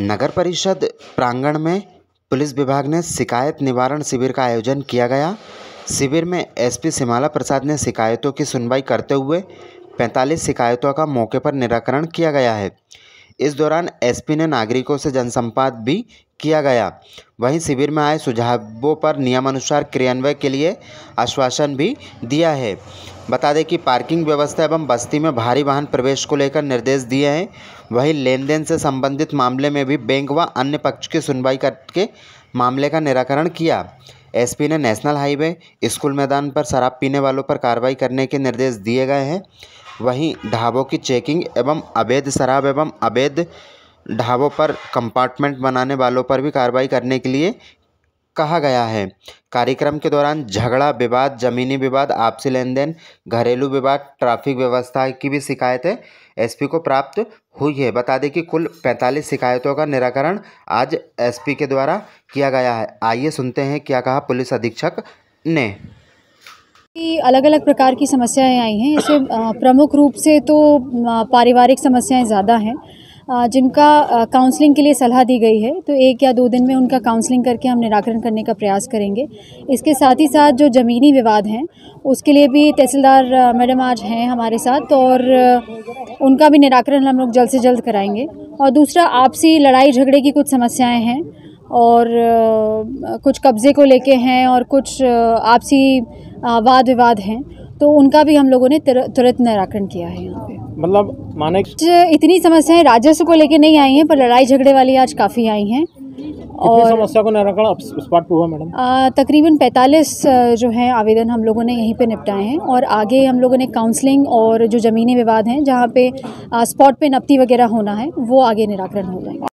नगर परिषद प्रांगण में पुलिस विभाग ने शिकायत निवारण शिविर का आयोजन किया गया शिविर में एसपी सिमाला प्रसाद ने शिकायतों की सुनवाई करते हुए 45 शिकायतों का मौके पर निराकरण किया गया है इस दौरान एसपी ने नागरिकों से जनसंपाद भी किया गया वहीं शिविर में आए सुझावों पर नियमानुसार क्रियान्वयन के लिए आश्वासन भी दिया है बता दें कि पार्किंग व्यवस्था एवं बस्ती में भारी वाहन प्रवेश को लेकर निर्देश दिए हैं वहीं लेन देन से संबंधित मामले में भी बैंक व अन्य पक्ष की सुनवाई करके मामले का निराकरण किया एसपी ने नेशनल हाईवे स्कूल मैदान पर शराब पीने वालों पर कार्रवाई करने के निर्देश दिए गए हैं वहीं ढाबों की चेकिंग एवं अवैध शराब एवं अवैध ढाबों पर कंपार्टमेंट बनाने वालों पर भी कार्रवाई करने के लिए कहा गया है कार्यक्रम के दौरान झगड़ा विवाद जमीनी विवाद आपसी लेन देन घरेलू विवाद ट्रैफिक व्यवस्था की भी शिकायतें एसपी को प्राप्त हुई है बता दें कि कुल 45 शिकायतों का निराकरण आज एसपी के द्वारा किया गया है आइए सुनते हैं क्या कहा पुलिस अधीक्षक ने अलग अलग प्रकार की समस्याएं आई हैं इसमें प्रमुख रूप से तो पारिवारिक समस्याएं ज़्यादा हैं जिनका काउंसलिंग के लिए सलाह दी गई है तो एक या दो दिन में उनका काउंसलिंग करके हम निराकरण करने का प्रयास करेंगे इसके साथ ही साथ जो ज़मीनी विवाद हैं उसके लिए भी तहसीलदार मैडम आज हैं हमारे साथ और उनका भी निराकरण हम लोग जल्द से जल्द कराएंगे और दूसरा आपसी लड़ाई झगड़े की कुछ समस्याएँ हैं और कुछ कब्ज़े को लेके हैं और कुछ आपसी वाद विवाद हैं तो उनका भी हम लोगों ने तुरंत निराकरण किया है यहाँ पे मतलब माने इतनी समस्याएं राजस्व को लेके नहीं आई हैं पर लड़ाई झगड़े वाली आज काफ़ी आई हैं और समस्या को निराकरण स्पॉट हुआ मैडम तकरीबन 45 जो है आवेदन हम लोगों ने यहीं पे निपटाए हैं और आगे हम लोगों ने काउंसलिंग और जो ज़मीनी विवाद हैं जहाँ पे स्पॉट पे नपती वगैरह होना है वो आगे निराकरण हो जाएंगे